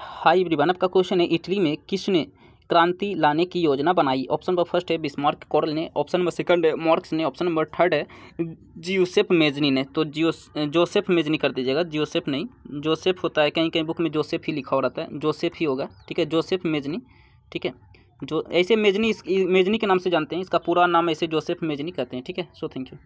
high everyone आपका question है Italy में किसने क्रांति लाने की योजना बनाई ऑप्शन नंबर फर्स्ट है बिस्मार्क कॉरल ने ऑप्शन नंबर सेकंड है मॉर्क्स ने ऑप्शन नंबर थर्ड है जियोसेफ मेजनी ने तो जियो जोसेफ मेजनी कर दीजिएगा जियोसेफ नहीं जोसेफ होता है कहीं कहीं बुक में जोसेफ ही लिखा हो रहा है जोसेफ ही होगा ठीक है जोसेफ मेजनी ठीक है जो ऐसे मेजनी इस, मेजनी के नाम से जानते हैं इसका पूरा नाम ऐसे जोसेफ मेजनी कहते हैं ठीक है सो थैंक यू